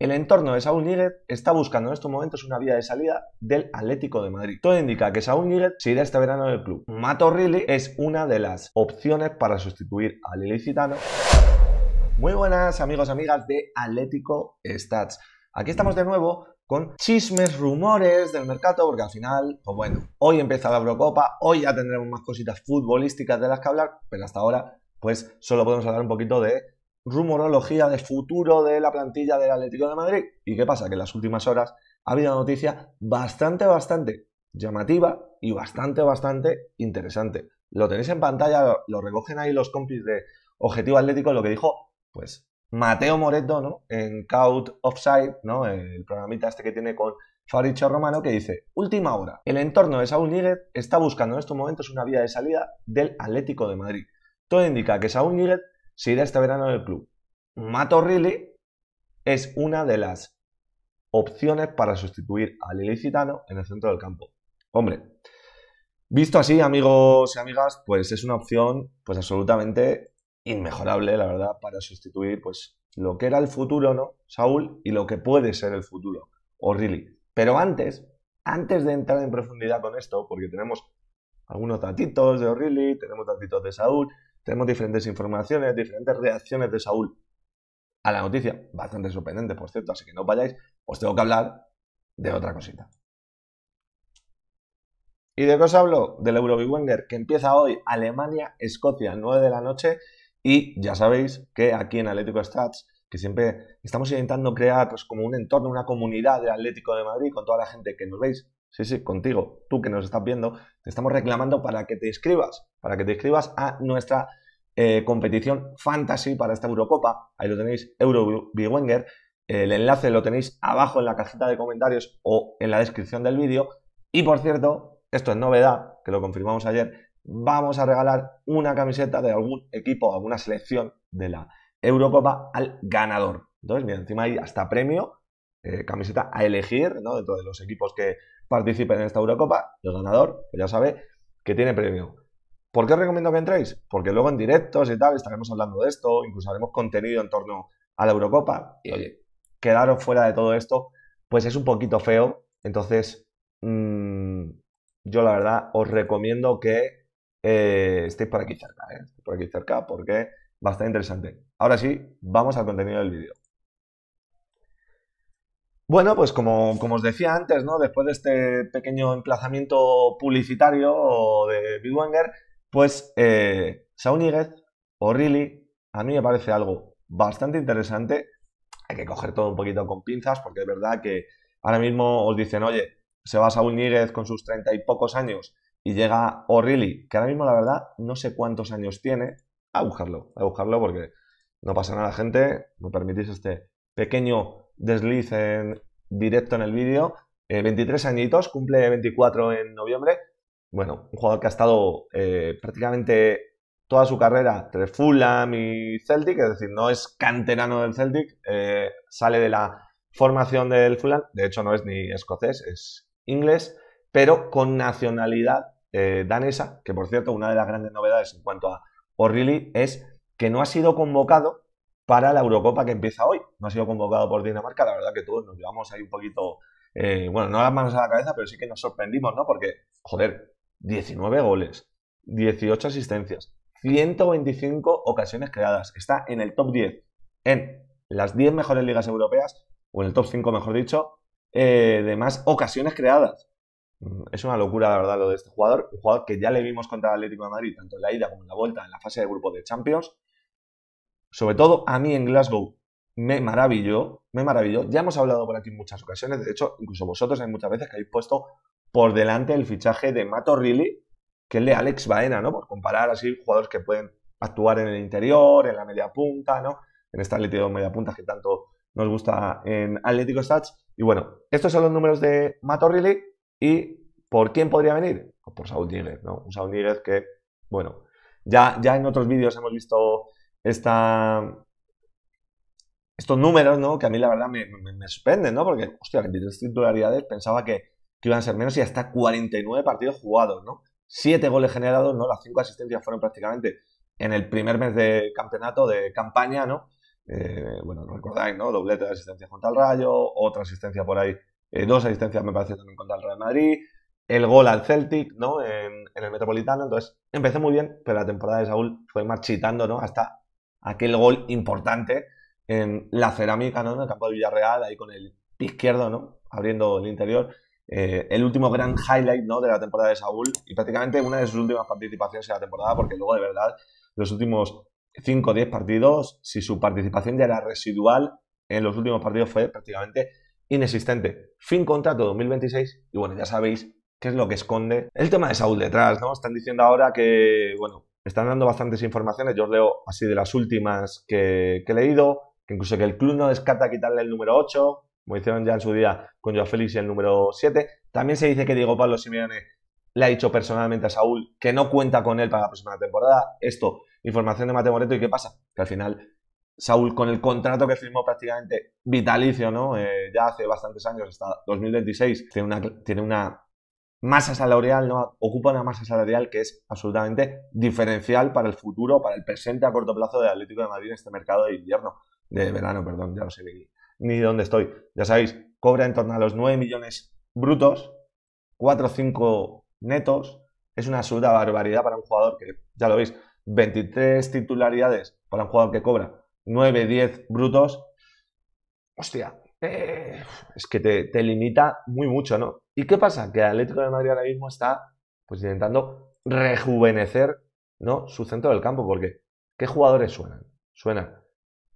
El entorno de Saúl Níguez está buscando en estos momentos una vía de salida del Atlético de Madrid. Todo indica que Saúl Níguez se irá este verano del club. Mato es una de las opciones para sustituir al ilicitano. Muy buenas amigos, amigas de Atlético Stats. Aquí estamos de nuevo con chismes, rumores del mercado, porque al final, pues bueno, hoy empieza la Eurocopa, hoy ya tendremos más cositas futbolísticas de las que hablar, pero hasta ahora pues solo podemos hablar un poquito de rumorología de futuro de la plantilla del Atlético de Madrid. ¿Y qué pasa? Que en las últimas horas ha habido noticia bastante, bastante llamativa y bastante, bastante interesante. Lo tenéis en pantalla, lo recogen ahí los compis de Objetivo Atlético, lo que dijo, pues, Mateo Moretto, ¿no? En Count Offside, ¿no? El programita este que tiene con Faricho Romano, que dice, última hora, el entorno de Saúl Níguez está buscando en estos momentos una vía de salida del Atlético de Madrid. Todo indica que Saúl Níguez se irá este verano del club. Mato O'Reilly es una de las opciones para sustituir al ilicitano en el centro del campo. Hombre, visto así, amigos y amigas, pues es una opción pues absolutamente inmejorable, la verdad, para sustituir pues lo que era el futuro, ¿no? Saúl y lo que puede ser el futuro, O'Reilly. Pero antes, antes de entrar en profundidad con esto, porque tenemos algunos datitos de O'Reilly, tenemos datitos de Saúl, tenemos diferentes informaciones, diferentes reacciones de Saúl a la noticia, bastante sorprendente, por cierto, así que no vayáis, os tengo que hablar de otra cosita. ¿Y de qué os hablo? Del Eurobiwenger, que empieza hoy Alemania-Escocia, 9 de la noche, y ya sabéis que aquí en Atlético Stats, que siempre estamos intentando crear pues, como un entorno, una comunidad de Atlético de Madrid, con toda la gente que nos veis Sí, sí, contigo, tú que nos estás viendo, te estamos reclamando para que te inscribas, para que te inscribas a nuestra eh, competición fantasy para esta Eurocopa. Ahí lo tenéis, Eurobiwenger. El enlace lo tenéis abajo en la cajita de comentarios o en la descripción del vídeo. Y por cierto, esto es novedad, que lo confirmamos ayer, vamos a regalar una camiseta de algún equipo, alguna selección de la Eurocopa al ganador. Entonces, mira, encima hay hasta premio eh, camiseta a elegir ¿no? dentro de los equipos que participen en esta Eurocopa. El ganador, que pues ya sabe, que tiene premio. ¿Por qué os recomiendo que entréis? Porque luego en directos y tal estaremos hablando de esto, incluso haremos contenido en torno a la Eurocopa. Y oye, quedaros fuera de todo esto, pues es un poquito feo. Entonces, mm, yo la verdad os recomiendo que eh, estéis por aquí cerca, ¿eh? por aquí cerca, porque bastante interesante. Ahora sí, vamos al contenido del vídeo. Bueno, pues como, os decía antes, ¿no? después de este pequeño emplazamiento publicitario de Bidwanger, pues eh, Saúl Níguez, o a mí me parece algo bastante interesante. Hay que coger todo un poquito con pinzas, porque es verdad que ahora mismo os dicen, oye, se va Saúl Níguez con sus treinta y pocos años y llega O'Reilly, que ahora mismo la verdad no sé cuántos años tiene, a buscarlo, a buscarlo porque no pasa nada, gente, me permitís este pequeño desliz en directo en el vídeo. 23 eh, añitos, cumple 24 en noviembre. Bueno, un jugador que ha estado eh, prácticamente toda su carrera entre Fulham y Celtic, es decir, no es canterano del Celtic, eh, sale de la formación del Fulham, de hecho no es ni escocés, es inglés, pero con nacionalidad danesa, que por cierto, una de las grandes novedades en cuanto a O'Reilly es que no ha sido convocado para la Eurocopa que empieza hoy. No ha sido convocado por Dinamarca, la verdad que todos nos llevamos ahí un poquito, eh, bueno, no las manos a la cabeza, pero sí que nos sorprendimos, ¿no? Porque, joder, 19 goles, 18 asistencias, 125 ocasiones creadas. Está en el top 10, en las 10 mejores ligas europeas, o en el top 5, mejor dicho, eh, de más ocasiones creadas. Mm, es una locura, la verdad, lo de este jugador. Un jugador que ya le vimos contra el Atlético de Madrid, tanto en la ida como en la vuelta, en la fase de grupo de Champions sobre todo a mí en Glasgow, me maravilló, me maravilló. Ya hemos hablado por aquí en muchas ocasiones, de hecho, incluso vosotros hay muchas veces que habéis puesto por delante el fichaje de Mato Riley, que es de Alex Baena, ¿no? Por comparar así jugadores que pueden actuar en el interior, en la media punta, ¿no? En esta Atlético de media punta que tanto nos gusta en Atlético Stats. Y bueno, estos son los números de Mato Riley y ¿por quién podría venir? Pues por Saúl Níguez, ¿no? Un Saúl Níguez que, bueno, ya, ya en otros vídeos hemos visto estos números, ¿no? Que a mí la verdad me, me, ¿no? Porque, hostia, 23 titularidades pensaba que, iban a ser menos y hasta 49 partidos jugados, ¿no? 7 goles generados, ¿no? Las cinco asistencias fueron prácticamente en el primer mes de campeonato, de campaña, ¿no? Eh, bueno, recordáis, ¿no? Doblete de asistencia contra el Rayo, otra asistencia por ahí, eh, dos asistencias me parece también contra el Real Madrid, el gol al Celtic, ¿no? En, en el Metropolitano, entonces empecé muy bien, pero la temporada de Saúl fue marchitando, ¿no? Hasta aquel gol importante en la cerámica, En el campo de Villarreal, ahí con el pie izquierdo, ¿no? Abriendo el interior. Eh, el último gran highlight ¿no? de la temporada de Saúl y prácticamente una de sus últimas participaciones en la temporada, porque luego de verdad los últimos 5 o 10 partidos, si su participación ya era residual, en los últimos partidos fue prácticamente inexistente. Fin contrato 2026 y bueno, ya sabéis qué es lo que esconde el tema de Saúl detrás, ¿no? Están diciendo ahora que, bueno, están dando bastantes informaciones. Yo os leo así de las últimas que, he leído, que incluso que el club no descarta quitarle el número 8, como hicieron ya en su día con Joao Félix y el número 7. También se dice que Diego Pablo Simeone le ha dicho personalmente a Saúl que no cuenta con él para la próxima temporada. Esto, información de Mateo Moreto. ¿Y qué pasa? Que al final Saúl, con el contrato que firmó prácticamente vitalicio, ¿no? Eh, ya hace bastantes años, hasta 2026, tiene una, tiene una masa salarial, ¿no? ocupa una masa salarial que es absolutamente diferencial para el futuro, para el presente a corto plazo de Atlético de Madrid en este mercado de invierno, de verano, perdón, ya no sé ni, dónde estoy. Ya sabéis, cobra en torno a los 9 millones brutos, 4 o 5 netos, es una absoluta barbaridad para un jugador que, ya lo veis, 23 titularidades para un jugador que cobra 9, 10 brutos. Hostia, eh, es que te, limita muy mucho, ¿no? ¿Y qué pasa? Que el Atlético de Madrid ahora mismo está pues intentando rejuvenecer ¿no? su centro del campo, porque ¿qué jugadores suenan? Suena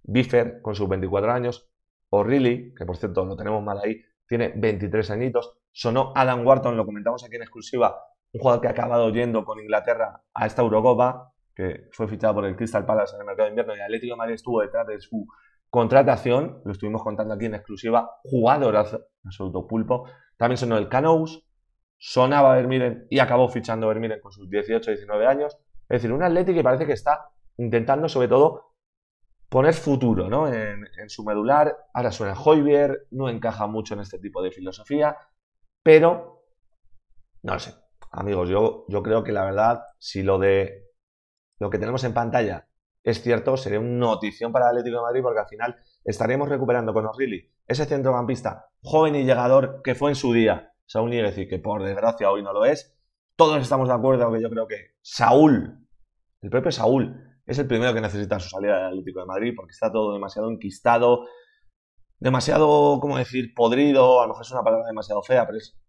Biffer con sus 24 años, O'Reilly, que por cierto lo tenemos mal ahí, tiene 23 añitos, sonó Adam Wharton, lo comentamos aquí en exclusiva, un jugador que ha acabado yendo con Inglaterra a esta Eurocopa, que fue fichado por el Crystal Palace en el mercado de invierno y el Atlético de Madrid estuvo detrás de su Contratación, lo estuvimos contando aquí en exclusiva, jugador absoluto pulpo. También sonó el Canous, sonaba Vermiren y acabó fichando Vermiren con sus 18, 19 años. Es decir, un Atlético que parece que está intentando, sobre todo, poner futuro ¿no? en, su medular. Ahora suena Hoybier, no encaja mucho en este tipo de filosofía, pero no lo sé. Amigos, yo, yo creo que la verdad, si lo de lo que tenemos en pantalla es cierto, sería una notición para el Atlético de Madrid porque al final estaremos recuperando con O'Reilly ese centrocampista joven y llegador que fue en su día Saúl Níguez y que por desgracia hoy no lo es. Todos estamos de acuerdo, que yo creo que Saúl, el propio Saúl, es el primero que necesita su salida del Atlético de Madrid porque está todo demasiado enquistado, demasiado, ¿cómo decir?, podrido, a lo mejor es una palabra demasiado fea, pero es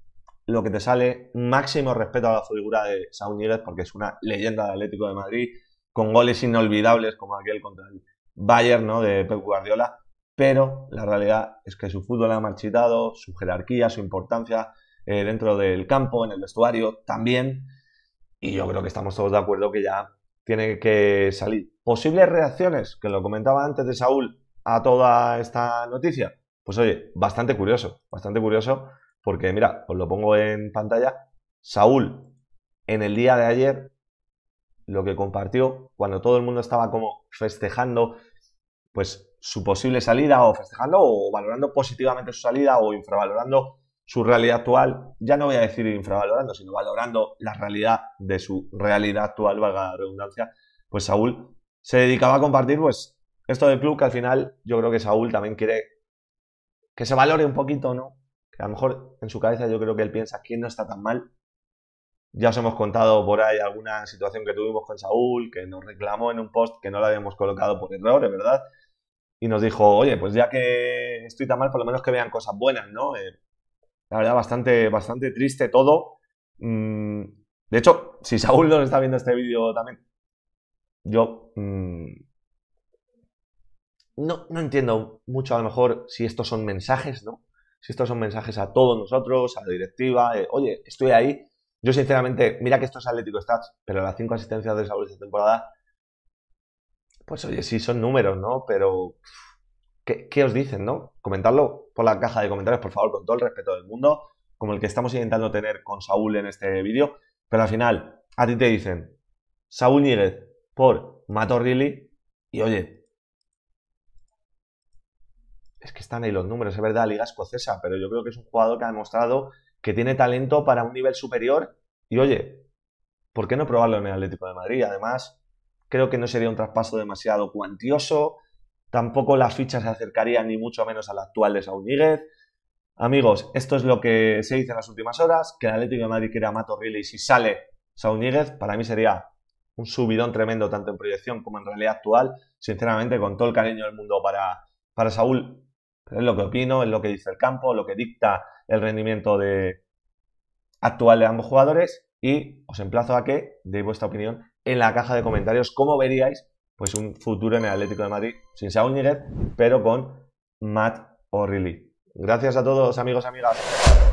lo que te sale. Máximo respeto a la figura de Saúl Níguez porque es una leyenda del Atlético de Madrid con goles inolvidables como aquel contra el Bayern ¿no? de Pep Guardiola, pero la realidad es que su fútbol ha marchitado, su jerarquía, su importancia eh, dentro del campo, en el vestuario también, y yo creo que estamos todos de acuerdo que ya tiene que salir. Posibles reacciones, que lo comentaba antes de Saúl, a toda esta noticia. Pues oye, bastante curioso, bastante curioso, porque mira, os lo pongo en pantalla. Saúl, en el día de ayer, lo que compartió cuando todo el mundo estaba como festejando pues su posible salida o festejando o valorando positivamente su salida o infravalorando su realidad actual, ya no voy a decir infravalorando, sino valorando la realidad de su realidad actual, valga la redundancia, pues Saúl se dedicaba a compartir pues esto del club que al final yo creo que Saúl también quiere que se valore un poquito, ¿no? Que a lo mejor en su cabeza yo creo que él piensa quién no está tan mal ya os hemos contado por ahí alguna situación que tuvimos con Saúl, que nos reclamó en un post que no la habíamos colocado por error, ¿verdad? Y nos dijo, oye, pues ya que estoy tan mal, por lo menos que vean cosas buenas, ¿no? Eh, la verdad, bastante, bastante triste todo. Mm, de hecho, si Saúl no está viendo este vídeo también, yo mm, no, no entiendo mucho a lo mejor si estos son mensajes, ¿no? Si estos son mensajes a todos nosotros, a la directiva, oye, estoy ahí, yo, sinceramente, mira que esto es Atlético Stats, pero las cinco asistencias de Saúl esta temporada, pues oye, sí son números, ¿no? Pero, ¿qué, os dicen, no? Comentadlo por la caja de comentarios, por favor, con todo el respeto del mundo, como el que estamos intentando tener con Saúl en este vídeo. Pero al final, a ti te dicen Saúl Níguez por Matorrilli y oye, es que están ahí los números, es verdad, Liga Escocesa, pero yo creo que es un jugador que ha demostrado que tiene talento para un nivel superior y oye, ¿por qué no probarlo en el Atlético de Madrid? Además, creo que no sería un traspaso demasiado cuantioso, tampoco la ficha se acercaría ni mucho menos a la actual de Saúl Níguez. Amigos, esto es lo que se dice en las últimas horas, que el Atlético de Madrid quiere a Mato y si sale Saúl Níguez, para mí sería un subidón tremendo tanto en proyección como en realidad actual, sinceramente con todo el cariño del mundo para, para Saúl, es lo que opino, es lo que dice el campo, lo que dicta el rendimiento de, actual de ambos jugadores y os emplazo a que deis vuestra opinión en la caja de comentarios cómo veríais pues un futuro en el Atlético de Madrid sin Saúl Níguez, pero con Matt O'Reilly. Gracias a todos amigos y amigas.